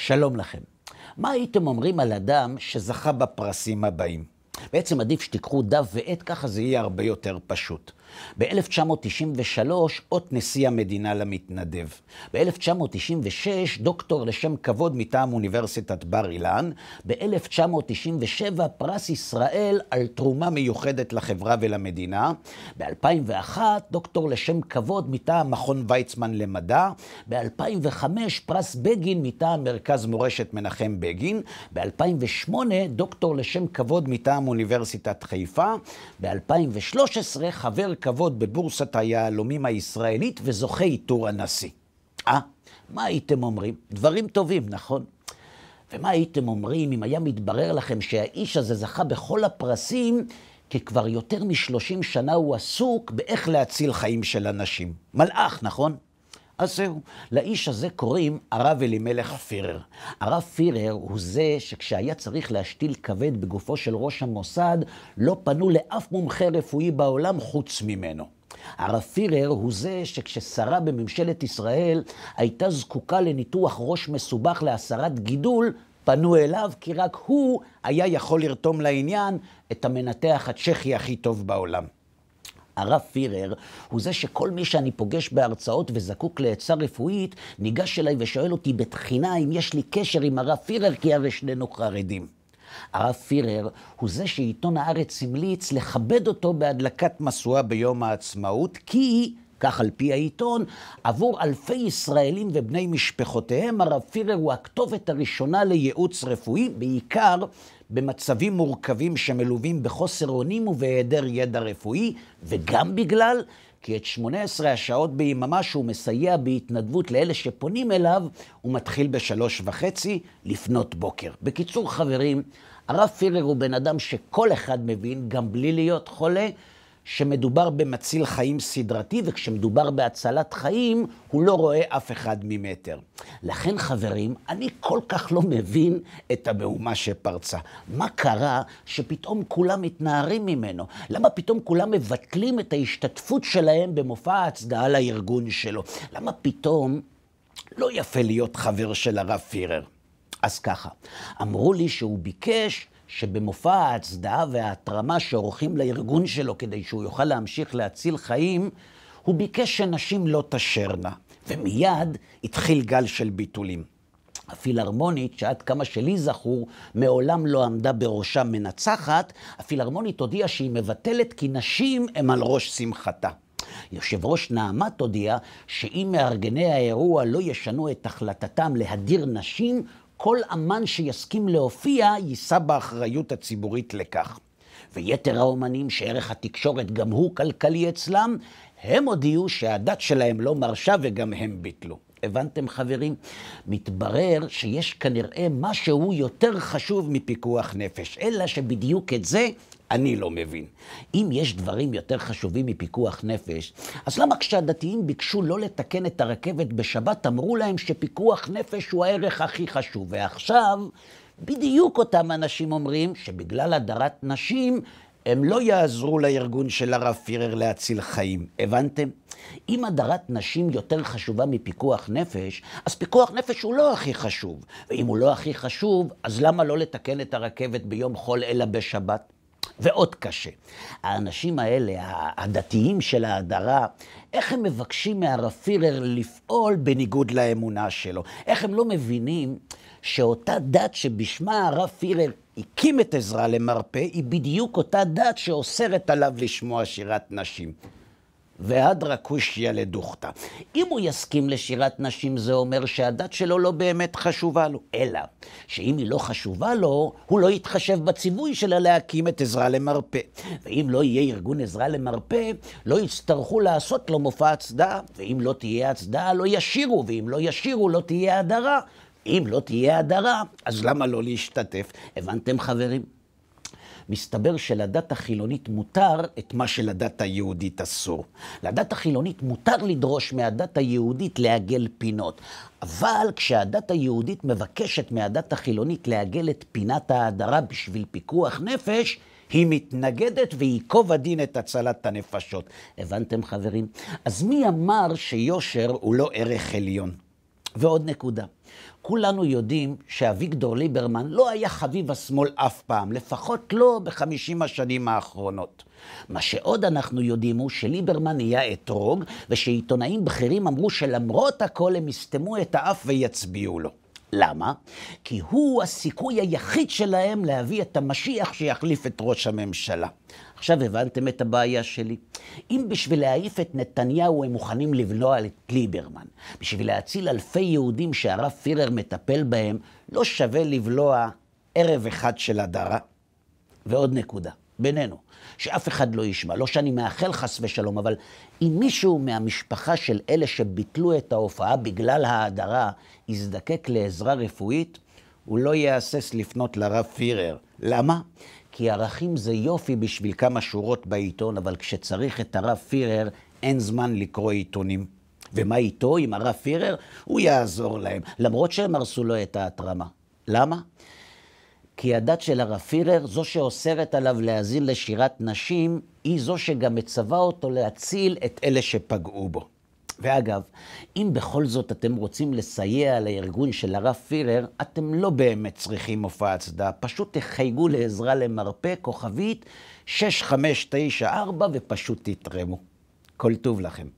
שלום לכם. מה הייתם אומרים על אדם שזכה בפרסים הבאים? בעצם עדיף שתיקחו דף ועט, ככה זה יהיה הרבה יותר פשוט. ב-1993, אות נשיא המדינה למתנדב. ב-1996, דוקטור לשם כבוד מטעם אוניברסיטת בר אילן. ב-1997, פרס ישראל על תרומה מיוחדת לחברה ולמדינה. ב-2001, דוקטור לשם כבוד מטעם מכון ויצמן למדע. ב-2005, פרס בגין מטעם מרכז מורשת מנחם בגין. ב-2008, דוקטור לשם כבוד מטעם באוניברסיטת חיפה. ב-2013 חבר כבוד בבורסת היהלומים הישראלית וזוכה עיטור הנשיא. אה, מה הייתם אומרים? דברים טובים, נכון? ומה הייתם אומרים אם היה מתברר לכם שהאיש הזה זכה בכל הפרסים, כי כבר יותר מ-30 שנה הוא עסוק באיך להציל חיים של אנשים. מלאך, נכון? אז זהו. לאיש הזה קוראים הרב אלימלך פירר. הרב פירר הוא זה שכשהיה צריך להשתיל כבד בגופו של ראש המוסד, לא פנו לאף מומחה רפואי בעולם חוץ ממנו. הרב פירר הוא זה שכששרה בממשלת ישראל הייתה זקוקה לניתוח ראש מסובך להסרת גידול, פנו אליו כי רק הוא היה יכול לרתום לעניין את המנתח הצ'כי הכי טוב בעולם. הרב פירר הוא זה שכל מי שאני פוגש בהרצאות וזקוק לעצה רפואית, ניגש אליי ושואל אותי בתחינה אם יש לי קשר עם הרב פירר, כי הרי שנינו חרדים. הרב פירר הוא זה שעיתון הארץ המליץ לכבד אותו בהדלקת משואה ביום העצמאות, כי כך על פי העיתון, עבור אלפי ישראלים ובני משפחותיהם, הרב פירר הוא הכתובת הראשונה לייעוץ רפואי, בעיקר במצבים מורכבים שמלווים בחוסר אונים ובהיעדר ידע רפואי, וגם בגלל כי את 18 השעות ביממה שהוא מסייע בהתנדבות לאלה שפונים אליו, הוא מתחיל בשלוש וחצי לפנות בוקר. בקיצור, חברים, הרב פירר הוא בן אדם שכל אחד מבין, גם בלי להיות חולה, שמדובר במציל חיים סדרתי, וכשמדובר בהצלת חיים, הוא לא רואה אף אחד ממטר. לכן, חברים, אני כל כך לא מבין את המהומה שפרצה. מה קרה שפתאום כולם מתנערים ממנו? למה פתאום כולם מבטלים את ההשתתפות שלהם במופע ההצדעה לארגון שלו? למה פתאום לא יפה להיות חבר של הרב פירר? אז ככה, אמרו לי שהוא ביקש שבמופע ההצדעה וההתרמה שעורכים לארגון שלו כדי שהוא יוכל להמשיך להציל חיים, הוא ביקש שנשים לא תשרנה, ומיד התחיל גל של ביטולים. הפילהרמונית, שעד כמה שלי זכור, מעולם לא עמדה בראשה מנצחת, הפילהרמונית הודיעה שהיא מבטלת כי נשים הם על ראש שמחתה. יושב ראש נעמת הודיע שאם מארגני האירוע לא ישנו את החלטתם להדיר נשים, כל אמן שיסכים להופיע יישא באחריות הציבורית לכך. ויתר האומנים שערך התקשורת גם הוא כלכלי אצלם, הם הודיעו שהדת שלהם לא מרשה וגם הם ביטלו. הבנתם חברים? מתברר שיש כנראה משהו יותר חשוב מפיקוח נפש, אלא שבדיוק את זה אני לא מבין. אם יש דברים יותר חשובים מפיקוח נפש, אז למה כשהדתיים ביקשו לא לתקן את הרכבת בשבת, אמרו להם שפיקוח נפש הוא הערך הכי חשוב? ועכשיו, בדיוק אותם אנשים אומרים שבגלל הדרת נשים, הם לא יעזרו לארגון של הרב פירר להציל חיים. הבנתם? אם הדרת נשים יותר חשובה מפיקוח נפש, אז פיקוח נפש הוא לא הכי חשוב. ואם הוא לא הכי חשוב, אז למה לא לתקן את הרכבת ביום חול אלא בשבת? ועוד קשה. האנשים האלה, הדתיים של ההדרה, איך הם מבקשים פירר לפעול בניגוד לאמונה שלו? איך הם לא מבינים שאותה דת שבשמה הרב פירר הקים את עזרה למרפא, היא בדיוק אותה דת שאוסרת עליו לשמוע שירת נשים. והדרא קושיא לדוכתא. אם הוא יסכים לשירת נשים, זה אומר שהדת שלו לא באמת חשובה לו, אלא שאם היא לא חשובה לו, הוא לא יתחשב בציווי שלה להקים את עזרה למרפא. ואם לא יהיה ארגון עזרה למרפא, לא יצטרכו לעשות לו מופע הצדעה, ואם לא תהיה הצדעה, לא ישירו, ואם לא ישירו, לא תהיה הדרה. אם לא תהיה הדרה, אז למה לא להשתתף? הבנתם, חברים? מסתבר שלדת החילונית מותר את מה שלדת היהודית אסור. לדת החילונית מותר לדרוש מהדת היהודית לעגל פינות. אבל כשהדת היהודית מבקשת מהדת החילונית לעגל את פינת ההדרה בשביל פיקוח נפש, היא מתנגדת וייקוב הדין את הצלת הנפשות. הבנתם חברים? אז מי אמר שיושר הוא לא ערך עליון? ועוד נקודה. כולנו יודעים שאביגדור ליברמן לא היה חביב השמאל אף פעם, לפחות לא בחמישים השנים האחרונות. מה שעוד אנחנו יודעים הוא שליברמן נהיה אתרוג, ושעיתונאים בכירים אמרו שלמרות הכל הם יסתמו את האף ויצביעו לו. למה? כי הוא הסיכוי היחיד שלהם להביא את המשיח שיחליף את ראש הממשלה. עכשיו הבנתם את הבעיה שלי? אם בשביל להעיף את נתניהו הם מוכנים לבלוע את ליברמן, בשביל להציל אלפי יהודים שהרב פירר מטפל בהם, לא שווה לבלוע ערב אחד של הדרה. ועוד נקודה. בינינו, שאף אחד לא ישמע. לא שאני מאחל חס ושלום, אבל אם מישהו מהמשפחה של אלה שביטלו את ההופעה בגלל ההדרה יזדקק לעזרה רפואית, הוא לא יהסס לפנות לרב פירר. למה? כי ערכים זה יופי בשביל כמה שורות בעיתון, אבל כשצריך את הרב פירר, אין זמן לקרוא עיתונים. ומה איתו, עם הרב פירר? הוא יעזור להם, למרות שהם הרסו לו את ההתרמה. למה? כי הדת של הרב פירר, זו שאוסרת עליו להאזין לשירת נשים, היא זו שגם מצווה אותו להציל את אלה שפגעו בו. ואגב, אם בכל זאת אתם רוצים לסייע לארגון של הרב פירר, אתם לא באמת צריכים מופע הצדעה, פשוט תחייגו לעזרה למרפא, כוכבית 6594 ופשוט תתרמו. כל טוב לכם.